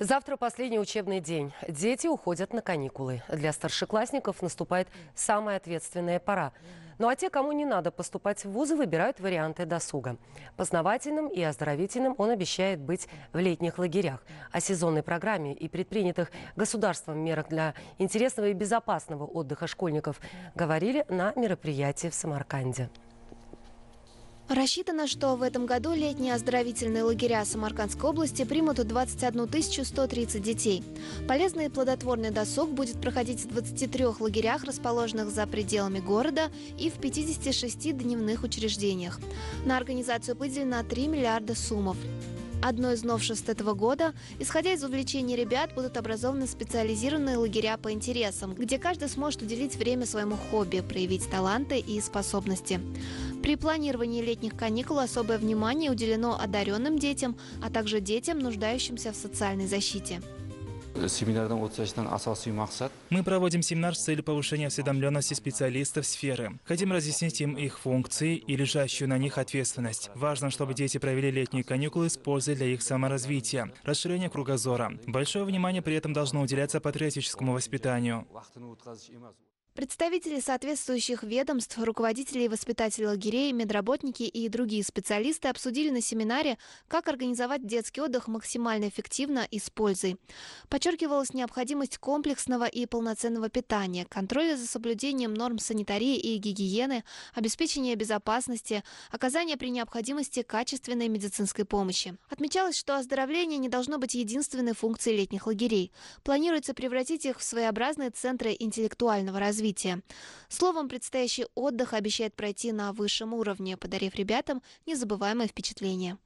Завтра последний учебный день. Дети уходят на каникулы. Для старшеклассников наступает самая ответственная пора. Ну а те, кому не надо поступать в вузы, выбирают варианты досуга. Познавательным и оздоровительным он обещает быть в летних лагерях. О сезонной программе и предпринятых государством мерах для интересного и безопасного отдыха школьников говорили на мероприятии в Самарканде. Рассчитано, что в этом году летние оздоровительные лагеря Самаркандской области примут 21 130 детей. Полезный и плодотворный досуг будет проходить в 23 лагерях, расположенных за пределами города, и в 56 дневных учреждениях. На организацию выделено 3 миллиарда суммов. Одно из новшеств этого года, исходя из увлечений ребят, будут образованы специализированные лагеря по интересам, где каждый сможет уделить время своему хобби, проявить таланты и способности. При планировании летних каникул особое внимание уделено одаренным детям, а также детям, нуждающимся в социальной защите. Мы проводим семинар с целью повышения осведомленности специалистов сферы. Хотим разъяснить им их функции и лежащую на них ответственность. Важно, чтобы дети провели летние каникулы с пользой для их саморазвития, расширения кругозора. Большое внимание при этом должно уделяться патриотическому воспитанию. Представители соответствующих ведомств, руководители и воспитатели лагерей, медработники и другие специалисты обсудили на семинаре, как организовать детский отдых максимально эффективно и с пользой. Подчеркивалась необходимость комплексного и полноценного питания, контроля за соблюдением норм санитарии и гигиены, обеспечения безопасности, оказания при необходимости качественной медицинской помощи. Отмечалось, что оздоровление не должно быть единственной функцией летних лагерей. Планируется превратить их в своеобразные центры интеллектуального развития развития. Словом, предстоящий отдых обещает пройти на высшем уровне, подарив ребятам незабываемые впечатления.